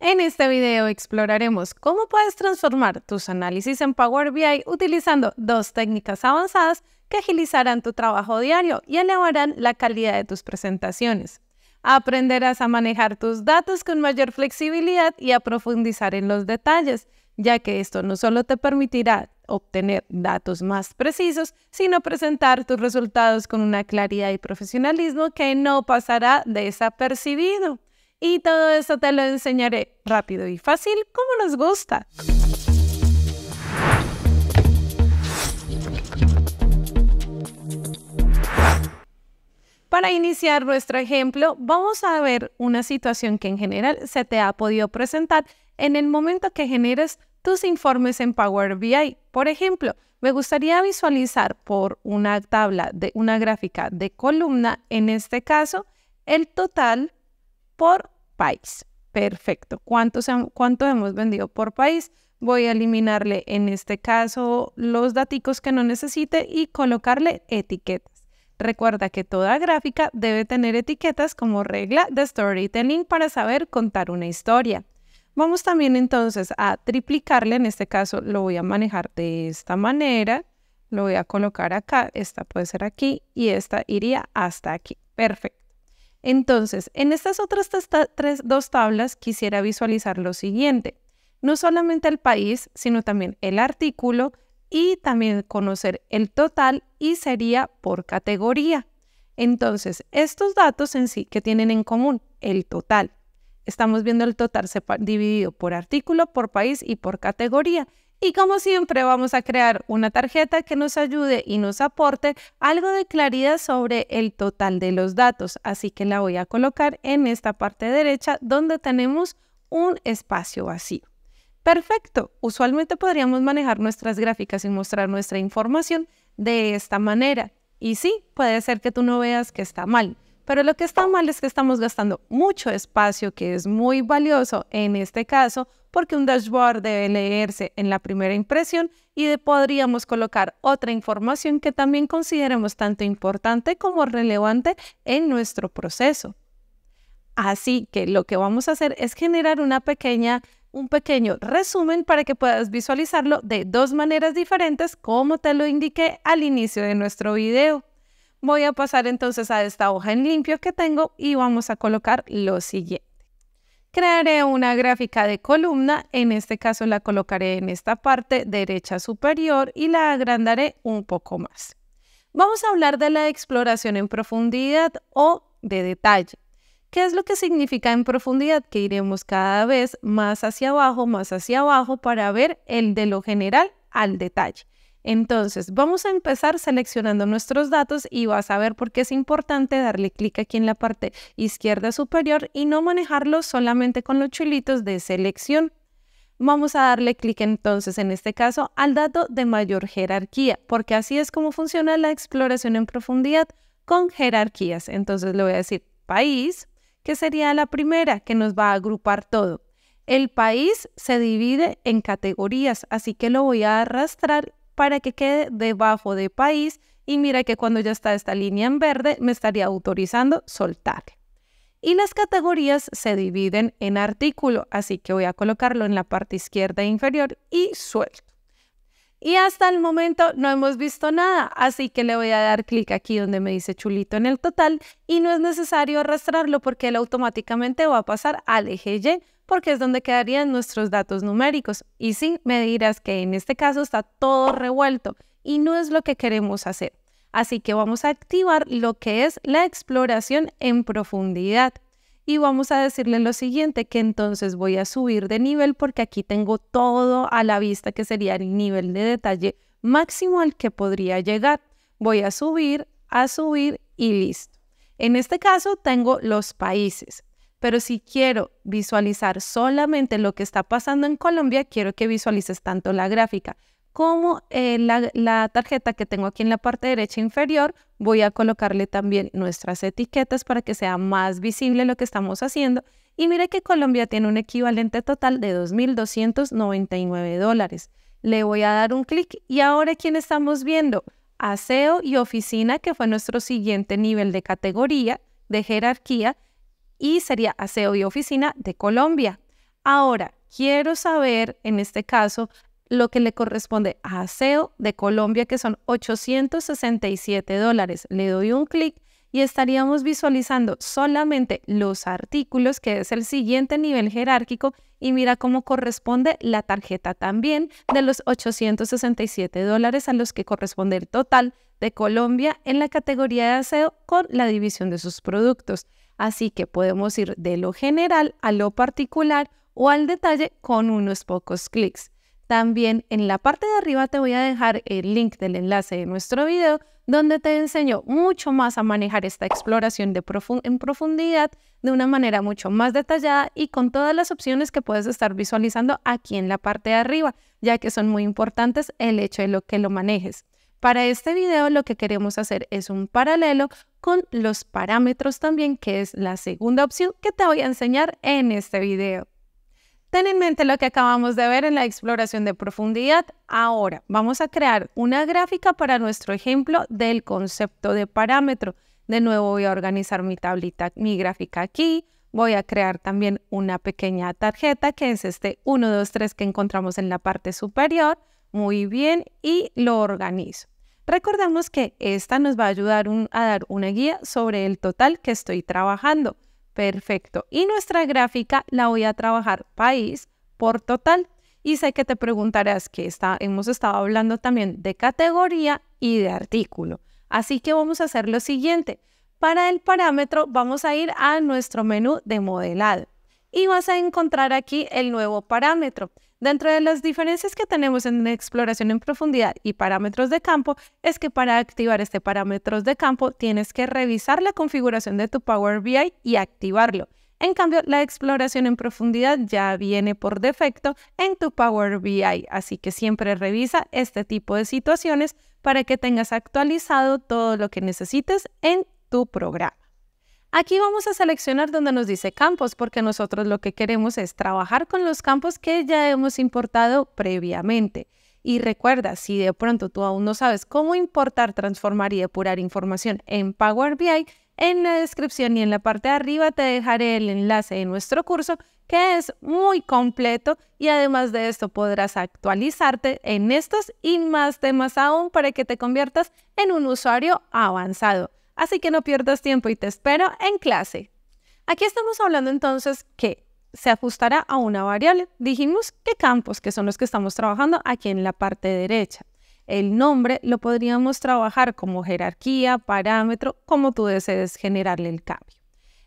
En este video exploraremos cómo puedes transformar tus análisis en Power BI utilizando dos técnicas avanzadas que agilizarán tu trabajo diario y elevarán la calidad de tus presentaciones. Aprenderás a manejar tus datos con mayor flexibilidad y a profundizar en los detalles, ya que esto no solo te permitirá obtener datos más precisos, sino presentar tus resultados con una claridad y profesionalismo que no pasará desapercibido. Y todo eso te lo enseñaré rápido y fácil como nos gusta. Para iniciar nuestro ejemplo, vamos a ver una situación que en general se te ha podido presentar en el momento que generes tus informes en Power BI. Por ejemplo, me gustaría visualizar por una tabla de una gráfica de columna, en este caso, el total por país. Perfecto. ¿Cuánto, hemos vendido por país? Voy a eliminarle en este caso los daticos que no necesite y colocarle etiquetas. Recuerda que toda gráfica debe tener etiquetas como regla de storytelling para saber contar una historia. Vamos también entonces a triplicarle, en este caso lo voy a manejar de esta manera, lo voy a colocar acá, esta puede ser aquí y esta iría hasta aquí. Perfecto. Entonces, en estas otras dos tablas quisiera visualizar lo siguiente. No solamente el país, sino también el artículo y también conocer el total y sería por categoría. Entonces, estos datos en sí que tienen en común el total. Estamos viendo el total dividido por artículo, por país y por categoría. Y como siempre vamos a crear una tarjeta que nos ayude y nos aporte algo de claridad sobre el total de los datos. Así que la voy a colocar en esta parte derecha donde tenemos un espacio vacío. Perfecto. Usualmente podríamos manejar nuestras gráficas y mostrar nuestra información de esta manera. Y sí, puede ser que tú no veas que está mal pero lo que está oh. mal es que estamos gastando mucho espacio que es muy valioso en este caso porque un dashboard debe leerse en la primera impresión y podríamos colocar otra información que también consideremos tanto importante como relevante en nuestro proceso. Así que lo que vamos a hacer es generar una pequeña un pequeño resumen para que puedas visualizarlo de dos maneras diferentes como te lo indiqué al inicio de nuestro video. Voy a pasar entonces a esta hoja en limpio que tengo y vamos a colocar lo siguiente. Crearé una gráfica de columna, en este caso la colocaré en esta parte derecha superior y la agrandaré un poco más. Vamos a hablar de la exploración en profundidad o de detalle. ¿Qué es lo que significa en profundidad? Que iremos cada vez más hacia abajo, más hacia abajo para ver el de lo general al detalle. Entonces, vamos a empezar seleccionando nuestros datos y vas a ver por qué es importante darle clic aquí en la parte izquierda superior y no manejarlo solamente con los chulitos de selección. Vamos a darle clic entonces, en este caso, al dato de mayor jerarquía, porque así es como funciona la exploración en profundidad con jerarquías. Entonces le voy a decir país, que sería la primera que nos va a agrupar todo. El país se divide en categorías, así que lo voy a arrastrar para que quede debajo de país y mira que cuando ya está esta línea en verde me estaría autorizando soltar. Y las categorías se dividen en artículo, así que voy a colocarlo en la parte izquierda e inferior y suelto. Y hasta el momento no hemos visto nada, así que le voy a dar clic aquí donde me dice chulito en el total y no es necesario arrastrarlo porque él automáticamente va a pasar al eje Y porque es donde quedarían nuestros datos numéricos. Y sí, me dirás que en este caso está todo revuelto y no es lo que queremos hacer. Así que vamos a activar lo que es la exploración en profundidad. Y vamos a decirle lo siguiente, que entonces voy a subir de nivel porque aquí tengo todo a la vista, que sería el nivel de detalle máximo al que podría llegar. Voy a subir, a subir y listo. En este caso tengo los países. Pero si quiero visualizar solamente lo que está pasando en Colombia, quiero que visualices tanto la gráfica como eh, la, tarjeta que tengo aquí en la parte derecha inferior. Voy a colocarle también nuestras etiquetas para que sea más visible lo que estamos haciendo. Y mire que Colombia tiene un equivalente total de 2.299 dólares. Le voy a dar un clic y ahora ¿quién estamos viendo? Aseo y oficina, que fue nuestro siguiente nivel de categoría, de jerarquía, y sería Aseo y Oficina de Colombia. Ahora, quiero saber en este caso lo que le corresponde a Aseo de Colombia, que son 867 dólares. Le doy un clic y estaríamos visualizando solamente los artículos, que es el siguiente nivel jerárquico, y mira cómo corresponde la tarjeta también de los 867 dólares a los que corresponde el total de Colombia en la categoría de aseo con la división de sus productos. Así que podemos ir de lo general a lo particular o al detalle con unos pocos clics. También en la parte de arriba te voy a dejar el link del enlace de nuestro video donde te enseño mucho más a manejar esta exploración en profundidad de una manera mucho más detallada y con todas las opciones que puedes estar visualizando aquí en la parte de arriba, ya que son muy importantes el hecho de lo que lo manejes. Para este video lo que queremos hacer es un paralelo con los parámetros también, que es la segunda opción que te voy a enseñar en este video. Ten en mente lo que acabamos de ver en la exploración de profundidad. Ahora vamos a crear una gráfica para nuestro ejemplo del concepto de parámetro. De nuevo voy a organizar mi tablita, mi gráfica aquí. Voy a crear también una pequeña tarjeta que es este 1, 2, 3 que encontramos en la parte superior muy bien y lo organizo. Recordemos que esta nos va a ayudar a dar una guía sobre el total que estoy trabajando. Perfecto. Y nuestra gráfica la voy a trabajar país por total. Y sé que te preguntarás que está, hemos estado hablando también de categoría y de artículo. Así que vamos a hacer lo siguiente. Para el parámetro vamos a ir a nuestro menú de modelado y vas a encontrar aquí el nuevo parámetro. Dentro de las diferencias que tenemos en exploración en profundidad y parámetros de campo es que para activar este parámetros de campo tienes que revisar la configuración de tu Power BI y activarlo. En cambio, la exploración en profundidad ya viene por defecto en tu Power BI, así que siempre revisa este tipo de situaciones para que tengas actualizado todo lo que necesites en tu programa. Aquí vamos a seleccionar donde nos dice campos, porque nosotros lo que queremos es trabajar con los campos que ya hemos importado previamente. Y recuerda, si de pronto tú aún no sabes cómo importar, transformar y depurar información en Power BI, en la descripción y en la parte de arriba te dejaré el enlace de nuestro curso que es muy completo y además de esto podrás actualizarte en estos y más temas aún para que te conviertas en un usuario avanzado. Así que no pierdas tiempo y te espero en clase. Aquí estamos hablando entonces que se ajustará a una variable. Dijimos que campos, que son los que estamos trabajando aquí en la parte derecha. El nombre lo podríamos trabajar como jerarquía, parámetro, como tú desees generarle el cambio.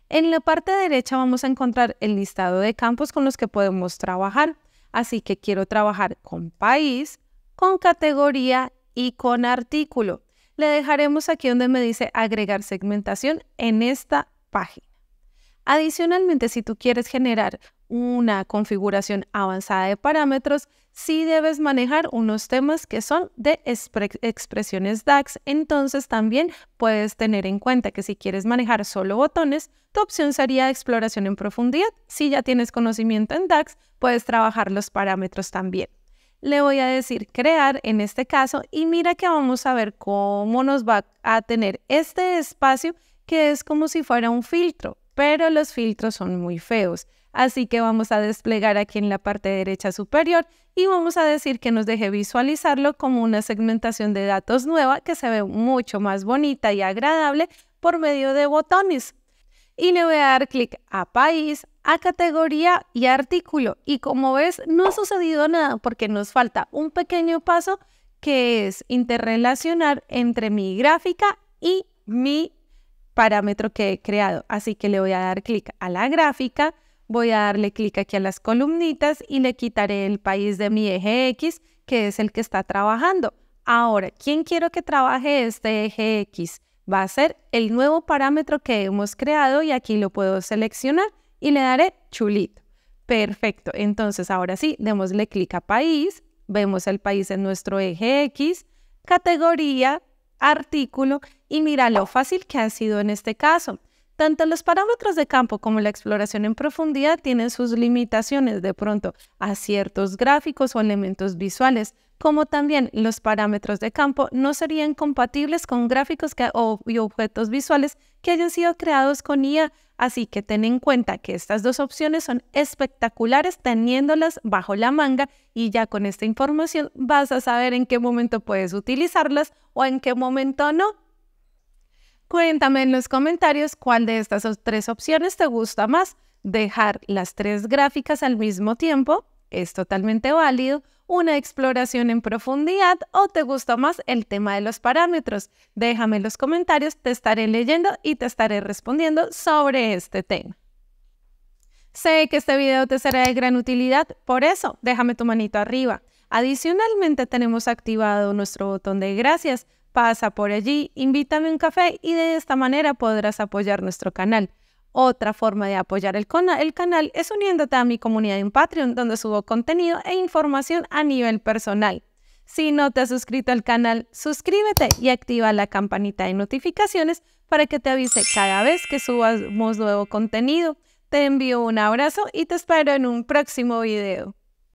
En la parte derecha vamos a encontrar el listado de campos con los que podemos trabajar. Así que quiero trabajar con país, con categoría y con artículo. Le dejaremos aquí donde me dice agregar segmentación en esta página. Adicionalmente, si tú quieres generar una configuración avanzada de parámetros, sí debes manejar unos temas que son de expresiones DAX. Entonces también puedes tener en cuenta que si quieres manejar solo botones, tu opción sería exploración en profundidad. Si ya tienes conocimiento en DAX, puedes trabajar los parámetros también le voy a decir crear en este caso y mira que vamos a ver cómo nos va a tener este espacio que es como si fuera un filtro, pero los filtros son muy feos. Así que vamos a desplegar aquí en la parte derecha superior y vamos a decir que nos deje visualizarlo como una segmentación de datos nueva que se ve mucho más bonita y agradable por medio de botones y le voy a dar clic a país, a categoría y artículo. Y como ves, no ha sucedido nada porque nos falta un pequeño paso que es interrelacionar entre mi gráfica y mi parámetro que he creado. Así que le voy a dar clic a la gráfica, voy a darle clic aquí a las columnitas y le quitaré el país de mi eje X, que es el que está trabajando. Ahora, ¿quién quiero que trabaje este eje X? va a ser el nuevo parámetro que hemos creado y aquí lo puedo seleccionar y le daré chulito. Perfecto, entonces ahora sí, démosle clic a país, vemos el país en nuestro eje X, categoría, artículo y mira lo fácil que ha sido en este caso. Tanto los parámetros de campo como la exploración en profundidad tienen sus limitaciones de pronto a ciertos gráficos o elementos visuales, como también los parámetros de campo no serían compatibles con gráficos y objetos visuales que hayan sido creados con IA, así que ten en cuenta que estas dos opciones son espectaculares teniéndolas bajo la manga y ya con esta información vas a saber en qué momento puedes utilizarlas o en qué momento no Cuéntame en los comentarios cuál de estas tres opciones te gusta más. Dejar las tres gráficas al mismo tiempo es totalmente válido. Una exploración en profundidad o te gusta más el tema de los parámetros. Déjame en los comentarios, te estaré leyendo y te estaré respondiendo sobre este tema. Sé que este video te será de gran utilidad, por eso déjame tu manito arriba. Adicionalmente tenemos activado nuestro botón de gracias pasa por allí, invítame un café y de esta manera podrás apoyar nuestro canal. Otra forma de apoyar el, canal es uniéndote a mi comunidad en Patreon, donde subo contenido e información a nivel personal. Si no te has suscrito al canal, suscríbete y activa la campanita de notificaciones para que te avise cada vez que subamos nuevo contenido. Te envío un abrazo y te espero en un próximo video.